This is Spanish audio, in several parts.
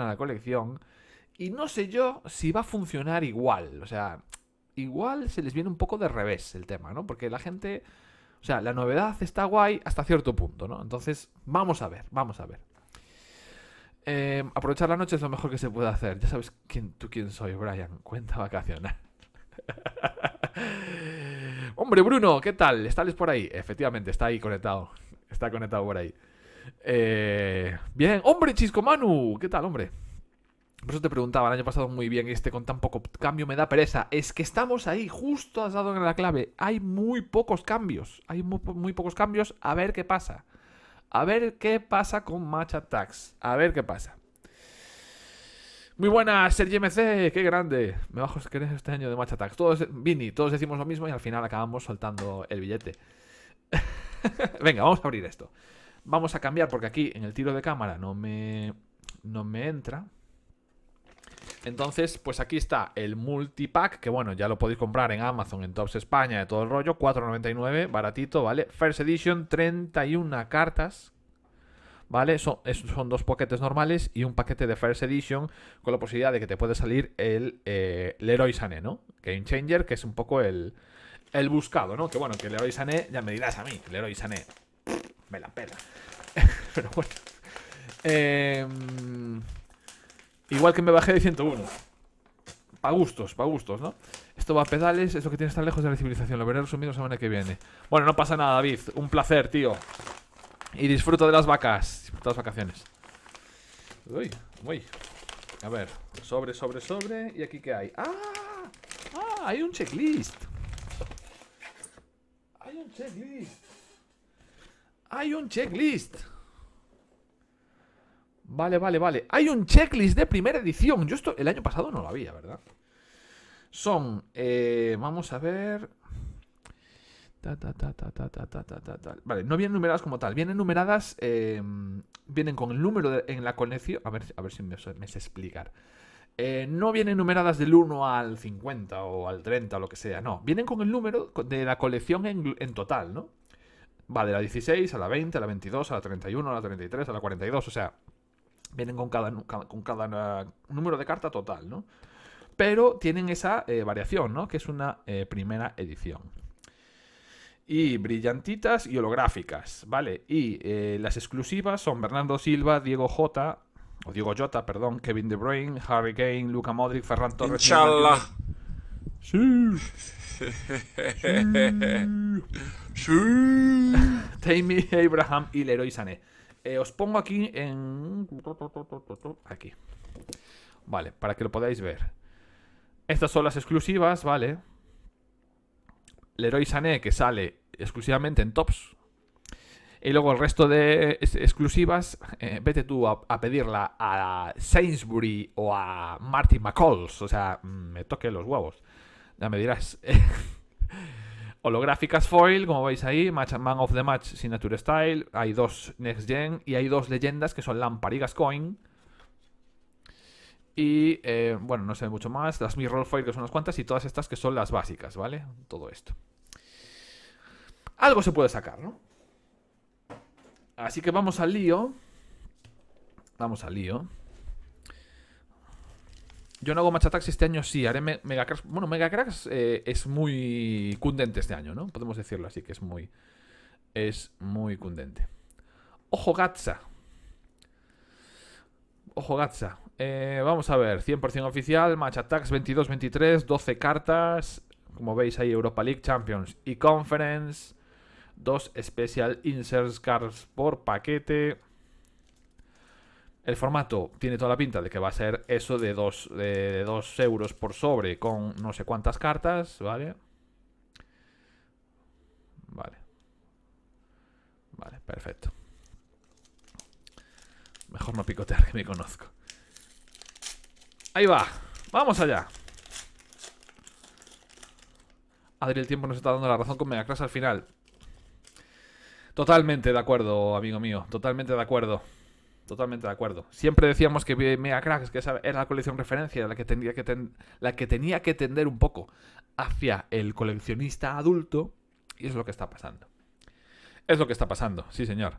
a la colección. Y no sé yo si va a funcionar igual. O sea, igual se les viene un poco de revés el tema, ¿no? Porque la gente... O sea, la novedad está guay hasta cierto punto, ¿no? Entonces, vamos a ver, vamos a ver. Em, aprovechar la noche es lo mejor que se puede hacer. Ya sabes quién, tú quién soy, Brian. Cuenta vacacional. Hombre, Bruno, ¿qué tal? ¿Estás por ahí? Efectivamente, está ahí conectado. Está conectado por ahí. Eh, bien, hombre, Chisco Manu, ¿qué tal, hombre? Por eso te preguntaba, el año pasado muy bien, y este con tan poco cambio me da pereza. Es que estamos ahí, justo has dado en la clave. Hay muy pocos cambios, hay muy, pocos cambios. A ver qué pasa. A ver qué pasa con Match Attacks. A ver qué pasa. Muy buenas, Sergi MC, qué grande. Me bajo este año de Match Attacks. Todos, Vini, todos decimos lo mismo y al final acabamos soltando el billete. Venga, vamos a abrir esto. Vamos a cambiar porque aquí en el tiro de cámara no me, no me entra. Entonces, pues aquí está el multipack, que bueno, ya lo podéis comprar en Amazon, en Tops España, de todo el rollo, 4.99, baratito, ¿vale? First Edition, 31 cartas, ¿vale? Son, son dos paquetes normales y un paquete de First Edition con la posibilidad de que te puede salir el eh, Leroy Sané, ¿no? Game Changer, que es un poco el, el buscado, ¿no? Que bueno, que Leroy Sané, ya me dirás a mí, Leroy Sané, me la pela. Pero bueno. Em, igual que me bajé de 101. Pa' gustos, pa' gustos, ¿no? Esto va a pedales, es lo que tienes tan lejos de la civilización. Lo veré resumido la semana que viene. Bueno, no pasa nada, David. Un placer, tío. Y disfruto de las vacas. Disfruto de las vacaciones. Uy, uy. A ver, sobre, sobre, sobre. ¿Y aquí qué hay? ¡Ah! ¡Ah! Hay un checklist. Hay un checklist. Hay un checklist. Vale, vale, vale. Hay un checklist de primera edición. Yo esto el año pasado no lo había, ¿verdad? Son, eh, vamos a ver... Ta, ta, ta, vale, no vienen numeradas como tal. Vienen numeradas, em, vienen con el número en la colección A ver, a ver si me, sé explicar. Eh, no vienen numeradas del 1 al 50 o al 30 o lo que sea, no. Vienen con el número de la colección en total, ¿no? Vale, de la 16 a la 20, a la 22, a la 31, a la 33, a la 42, o sea, vienen con cada, con cada eh, número de carta total, ¿no? Pero tienen esa eh, variación, ¿no? Que es una eh, primera edición. Y brillantitas y holográficas, ¿vale? Y las exclusivas son Bernardo Silva, Diego J o Diego Jota, perdón, Kevin De Bruyne, Harry Kane, Luca Modric, Ferran Torres. Inchallah. Sí. sí. Abraham y Leroy Sané. Eh, os pongo aquí en... Aquí. Vale, para que lo podáis ver. Estas son las exclusivas, vale. Leroy Sané, que sale exclusivamente en tops. Y luego el resto de exclusivas, eh, vete tú a, pedirla a Sainsbury o a Martin McCalls. O sea, me toque los huevos. Ya me dirás. holográficas foil, como veis ahí, Man of the Match Signature Style, hay dos Next Gen y hay dos leyendas que son lamparigas coin Y eh, bueno, no sé mucho más, las Mirror Foil que son unas cuantas y todas estas que son las básicas, ¿vale? Todo esto. Algo se puede sacar, ¿no? Así que vamos al lío. Vamos al lío. Yo no hago Match Attacks este año, sí, haré Mega Bueno, Mega Cracks eh, es muy cundente este año, ¿no? Podemos decirlo así, que es muy. Es muy cundente. Ojo Gatsa. Ojo Gatsa. Eh, vamos a ver, 100% oficial, Match Attacks 22-23, 12 cartas. Como veis ahí, Europa League Champions y Conference. Dos Special Inserts Cards por paquete. El formato tiene toda la pinta de que va a ser eso de de, dos euros por sobre con no sé cuántas cartas, ¿vale? Vale. Vale, perfecto. Mejor no picotear que me conozco. Ahí va. Vamos allá. Adri, el tiempo nos está dando la razón con Megaclass al final. Totalmente de acuerdo, amigo mío. Totalmente de acuerdo. Totalmente de acuerdo. Siempre decíamos que Mega Cracks, que esa era la colección referencia, la que, tenía que la que tenía que tender un poco hacia el coleccionista adulto, y es lo que está pasando. Es lo que está pasando, sí señor.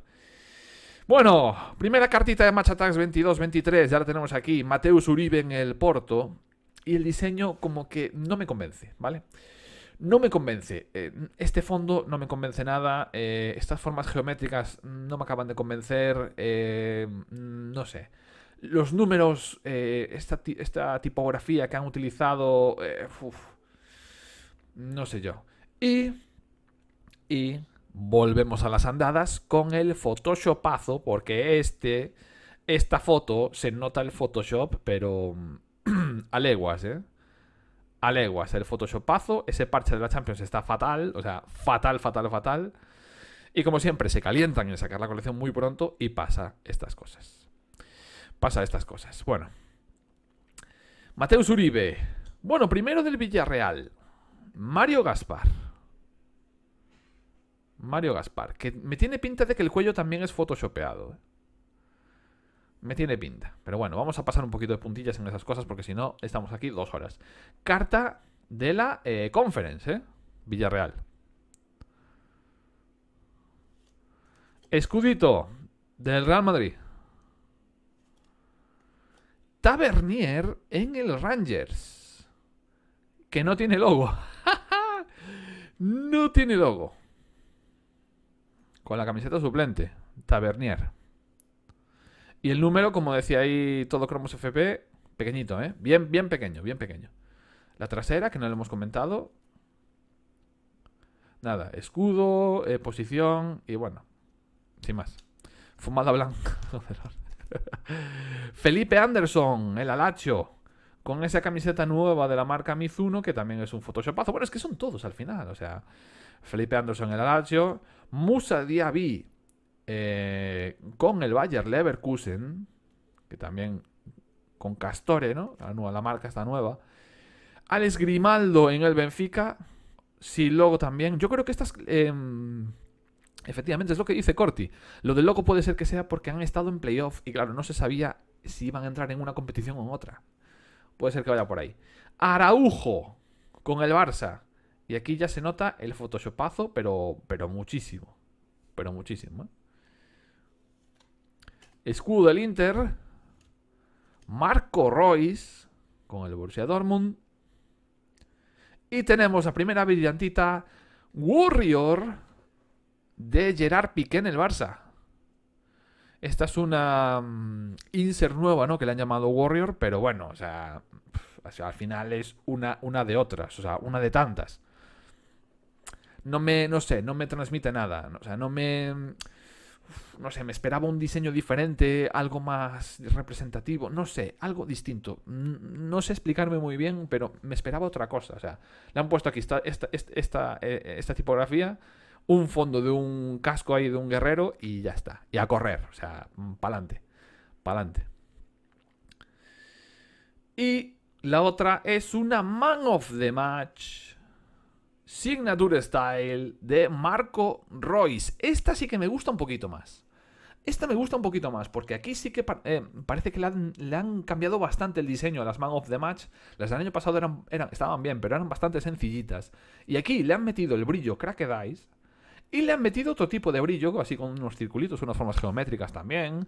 Bueno, primera cartita de Match Attacks 22-23, ya la tenemos aquí. Mateus Uribe en el Porto. Y el diseño como que no me convence, ¿vale? vale no me convence. Eh, este fondo no me convence nada. Eh, estas formas geométricas no me acaban de convencer. Eh, no sé. Los números, esta, tipografía que han utilizado. no sé yo. Y. Y volvemos a las andadas con el Photoshopazo, porque este. Esta foto se nota el Photoshop, pero. a leguas, ¿eh? a leguas el Photoshopazo. Ese parche de la Champions está fatal, o sea, fatal, fatal, fatal. Y como siempre, se calientan en sacar la colección muy pronto y pasa estas cosas. Pasa estas cosas. Bueno. Mateus Uribe. Bueno, primero del Villarreal. Mario Gaspar. Mario Gaspar, que me tiene pinta de que el cuello también es photoshopeado. ¿eh? Me tiene pinta. Pero bueno, vamos a pasar un poquito de puntillas en esas cosas porque si no, estamos aquí dos horas. Carta de la eh, conference, ¿eh? Villarreal. Escudito del Real Madrid. Tavernier en el Rangers. Que no tiene logo. no tiene logo. Con la camiseta suplente. Tavernier. Y el número, como decía ahí todo Cromos FP, pequeñito, ¿eh? Bien, bien pequeño, bien pequeño. La trasera, que no le hemos comentado. Nada, escudo, eh, posición y bueno, sin más. Fumada blanca. Felipe Anderson, el alacho. Con esa camiseta nueva de la marca Mizuno, que también es un photoshopazo. Bueno, es que son todos al final, o sea. Felipe Anderson, el alacho. Musa Diaby, eh, con el Bayer Leverkusen, que también con Castore, ¿no? La, nueva, la marca está nueva. Alex Grimaldo en el Benfica. Si luego también. Yo creo que estas. Em, efectivamente, es lo que dice Corti. Lo de loco puede ser que sea porque han estado en playoff. Y claro, no se sabía si iban a entrar en una competición o en otra. Puede ser que vaya por ahí. Araujo con el Barça. Y aquí ya se nota el photoshopazo, pero, pero muchísimo. Pero muchísimo. ¿eh? Escudo del Inter. Marco Royce con el Borussia Dortmund. Y tenemos la primera brillantita Warrior de Gerard Piqué en el Barça. Esta es una Inser mm, insert nueva, ¿no? Que le han llamado Warrior, pero bueno, o sea, al final es una, una de otras, o sea, una de tantas. No me, no sé, no me transmite nada, o sea, no me no sé, me esperaba un diseño diferente, algo más representativo, no sé, algo distinto. No sé explicarme muy bien, pero me esperaba otra cosa. O sea, le han puesto aquí esta, eh, esta, tipografía, un fondo de un casco ahí de un guerrero y ya está. Y a correr, o sea, mm, pa'lante, pa'lante. Y la otra es una Man of the Match Signature Style de Marco Royce. Esta sí que me gusta un poquito más. Esta me gusta un poquito más, porque aquí sí que eh, parece que le han, cambiado bastante el diseño a las Man of the Match. Las del año pasado estaban bien, pero eran bastante sencillitas. Y aquí le han metido el brillo Cracked Eyes. Y le han metido otro tipo de brillo, así con unos circulitos, unas formas geométricas también.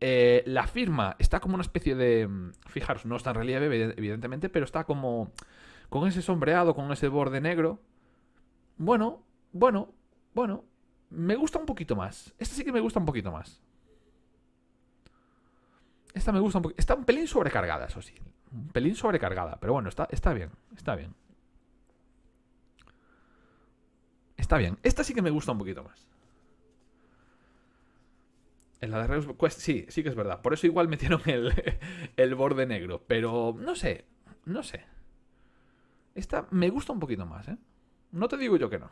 Eh, la firma está como una especie de. Mm, fijaros, no está en relieve, evidentemente, pero está como. Con ese sombreado, con ese borde negro. Bueno, bueno, bueno. Me gusta un poquito más. Esta sí que me gusta un poquito más. Esta me gusta un poquito. Está un pelín sobrecargada, eso sí. Un pelín sobrecargada. Pero bueno, está, está bien. Está bien. Está bien. Esta sí que me gusta un poquito más. En la de Reus sí, sí que es verdad. Por eso igual metieron el, el borde negro. Pero no sé, no sé. Esta me gusta un poquito más, ¿eh? No te digo yo que no.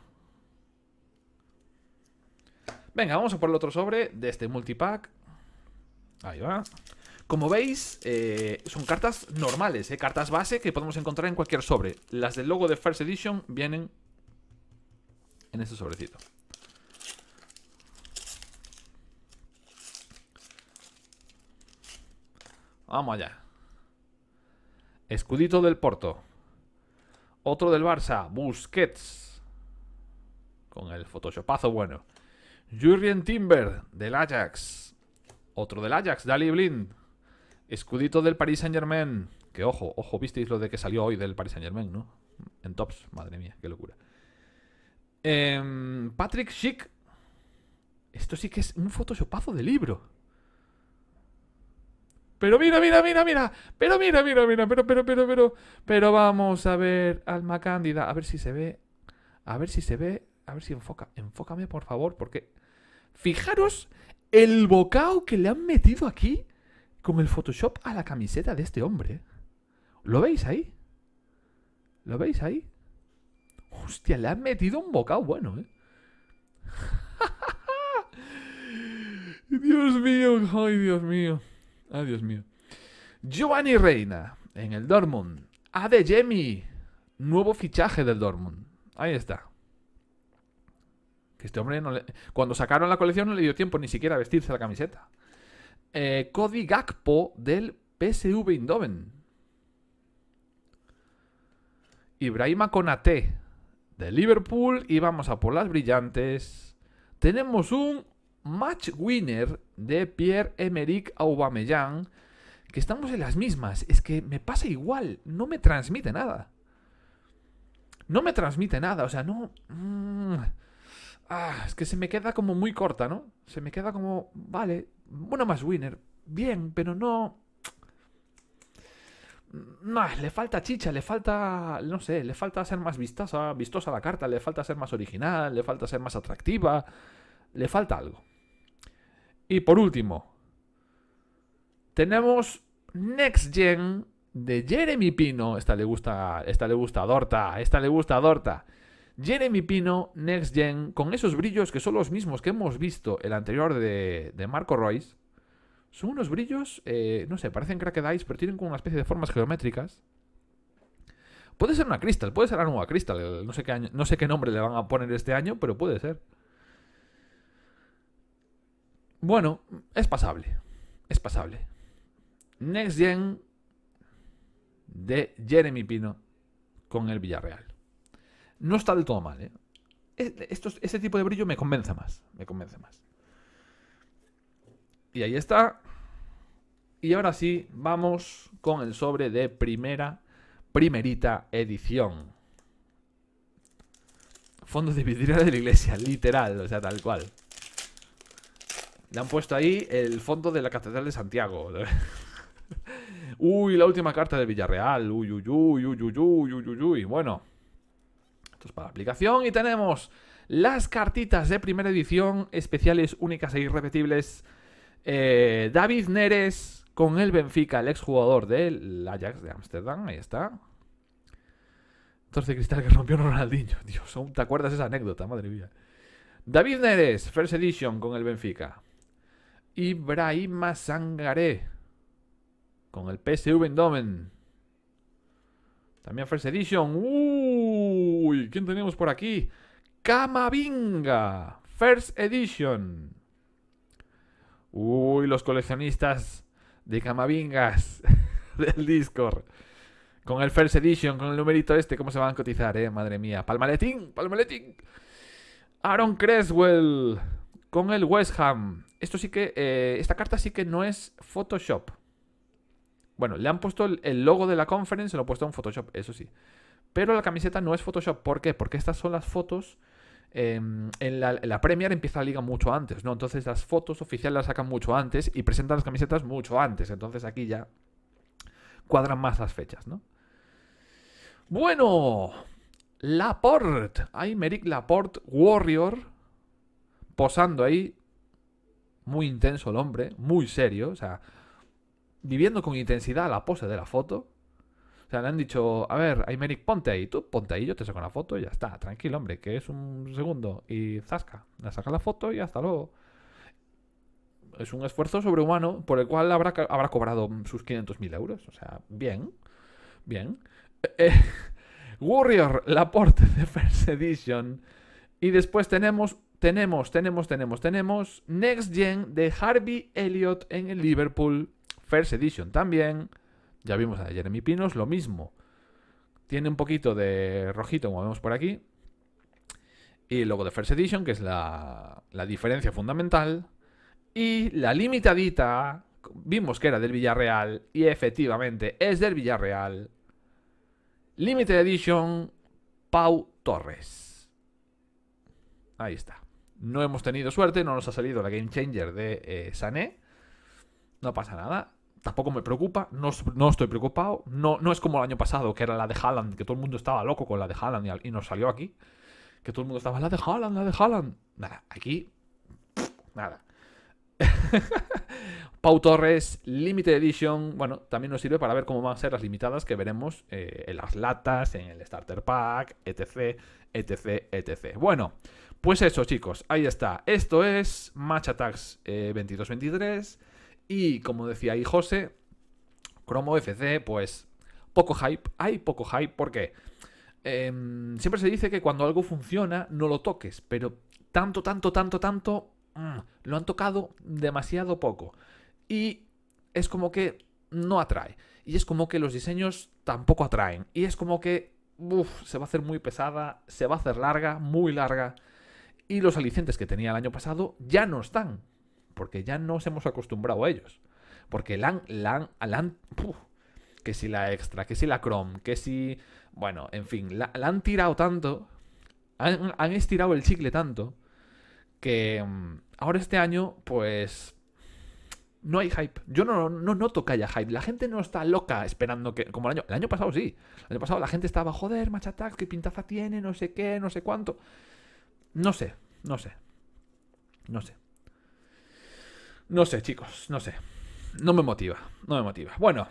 Venga, vamos a por el otro sobre de este multipack. Ahí va. Como veis, eh, son cartas normales, eh, cartas base que podemos encontrar en cualquier sobre. Las del logo de First Edition vienen en este sobrecito. Vamos allá. Escudito del Porto. Otro del Barça, Busquets. Con el photoshopazo bueno. Jurgen Timber, del Ajax. Otro del Ajax, Dali Blind. Escudito del Paris Saint-Germain. Que ojo, ojo, visteis lo de que salió hoy del Paris Saint-Germain, ¿no? En tops, madre mía, qué locura. Em, Patrick Schick. Esto sí que es un photoshopazo de libro. Pero mira, mira, mira, mira. Pero mira, mira, mira. Pero, pero, pero, pero. Pero vamos a ver Alma Cándida. A ver si se ve. A ver si se ve. A ver si enfoca. Enfócame, por favor, porque... Fijaros el bocado que le han metido aquí con el Photoshop a la camiseta de este hombre. ¿eh? ¿Lo veis ahí? ¿Lo veis ahí? Hostia, le han metido un bocado bueno, ¿eh? Dios mío, ay, Dios mío. Ay, Dios mío. Giovanni Reina en el Dortmund. Adeyemi, nuevo fichaje del Dortmund. Ahí está. Que este hombre no le... Cuando sacaron la colección no le dio tiempo ni siquiera a vestirse la camiseta. Eh, Cody Gakpo del PSV Eindhoven. Ibrahima Konaté de Liverpool y vamos a por las brillantes. Tenemos un match winner de Pierre-Emerick Aubameyang, que estamos en las mismas. Es que me pasa igual, no me transmite nada. No me transmite nada, o sea, no... Mm, ah, es que se me queda como muy corta, ¿no? Se me queda como, vale, una más winner, bien, pero no... No, mm, ah, le falta chicha, le falta, no sé, le falta ser más vistosa, vistosa la carta, le falta ser más original, le falta ser más atractiva, le falta algo. Y por último, tenemos Next Gen de Jeremy Pino. Esta le gusta, esta le gusta a Dorta, esta le gusta a Dorta. Jeremy Pino, Next Gen, con esos brillos que son los mismos que hemos visto el anterior de, Marco Royce. Son unos brillos, eh, no sé, parecen Cracked Eyes, pero tienen como una especie de formas geométricas. Puede ser una Crystal, puede ser la nueva Crystal. no sé qué nombre le van a poner este año, pero puede ser. Bueno, es pasable. Es pasable. Next Gen de Jeremy Pino con el Villarreal. No está del todo mal, ¿eh? este tipo de brillo me convence más. Me convence más. Y ahí está. Y ahora sí, vamos con el sobre de primera, primerita edición. Fondos de vidriera de la iglesia, literal, o sea, tal cual. Le han puesto ahí el fondo de la Catedral de Santiago. uy, la última carta de Villarreal. Uy, uy, uy, uy, uy, uy, uy, uy, uy. Bueno. Esto es para la aplicación. Y tenemos las cartitas de primera edición, especiales, únicas e irrepetibles. Eh, David Neres con el Benfica, el exjugador del Ajax de Ámsterdam. Ahí está. Entonces cristal que rompió Ronaldinho. Dios, te acuerdas esa anécdota, madre mía. David Neres, First Edition con el Benfica. Ibrahima Sangaré con el PSV Eindhoven. También First Edition. Uy, ¿quién tenemos por aquí? Camavinga. First Edition. Uy, los coleccionistas de Camavingas del Discord. Con el First Edition, con el numerito este, ¿cómo se van a cotizar, eh? Madre mía. Palmaletín, palmaletín. Aaron Creswell con el West Ham. Esto sí que, eh, esta carta sí que no es Photoshop. Bueno, le han puesto el, logo de la conference, lo han puesto en Photoshop, eso sí. Pero la camiseta no es Photoshop. ¿Por qué? Porque estas son las fotos. Em, en, la, Premier empieza la liga mucho antes, ¿no? Entonces las fotos oficiales las sacan mucho antes y presentan las camisetas mucho antes. Entonces aquí ya cuadran más las fechas, ¿no? Bueno, Laporte, Merrick Laporte Warrior, posando ahí, muy intenso el hombre, muy serio, o sea, viviendo con intensidad la pose de la foto. O sea, le han dicho, a ver, Aymeric, ponte ahí, tú ponte ahí, yo te saco la foto y ya está, tranquilo, hombre, que es un segundo. Y zasca, le saca la foto y hasta luego. Es un esfuerzo sobrehumano por el cual habrá, habrá cobrado sus 500.000 euros. O sea, bien, bien. Eh, eh, Warrior, la Warrior de First Edition. Y después tenemos tenemos, tenemos, tenemos, tenemos Next Gen de Harvey Elliott en el Liverpool. First Edition también. Ya vimos a Jeremy Pinos, lo mismo. Tiene un poquito de rojito, como vemos por aquí. Y luego de First Edition, que es la, la diferencia fundamental. Y la limitadita, vimos que era del Villarreal, y efectivamente es del Villarreal. Limited Edition, Pau Torres. Ahí está. No hemos tenido suerte, no nos ha salido la Game Changer de eh, Sané. No pasa nada. Tampoco me preocupa, no, estoy preocupado. No, no, es como el año pasado, que era la de Haaland, que todo el mundo estaba loco con la de Haaland y, nos salió aquí. Que todo el mundo estaba, la de Haaland, la de Haaland. Nada, aquí, nada. Pau Torres, Limited Edition. Bueno, también nos sirve para ver cómo van a ser las limitadas que veremos eh, en las latas, en el Starter Pack, etc, etc, etc. Bueno, pues eso, chicos, ahí está. Esto es Match Attacks 22-23. Eh, y como decía ahí José, Chromo FC, pues poco hype. Hay poco hype porque em, siempre se dice que cuando algo funciona no lo toques, pero tanto, tanto, tanto, tanto, mm, lo han tocado demasiado poco. Y es como que no atrae. Y es como que los diseños tampoco atraen. Y es como que se va a hacer muy pesada, se va a hacer larga, muy larga y los alicientes que tenía el año pasado ya no están, porque ya nos hemos acostumbrado a ellos. Porque la LAN, LAN, que si la extra, que si la Chrome, que si... Bueno, en fin, la, han tirado tanto, han, estirado el chicle tanto, que mm, ahora este año, pues... No hay hype. Yo no, no noto que haya hype. La gente no está loca esperando que... Como el año... El año pasado sí. El año pasado la gente estaba, joder, Machatac, qué pintaza tiene, no sé qué, no sé cuánto. No sé, no sé. No sé. No sé, chicos, no sé. No me motiva, no me motiva. Bueno.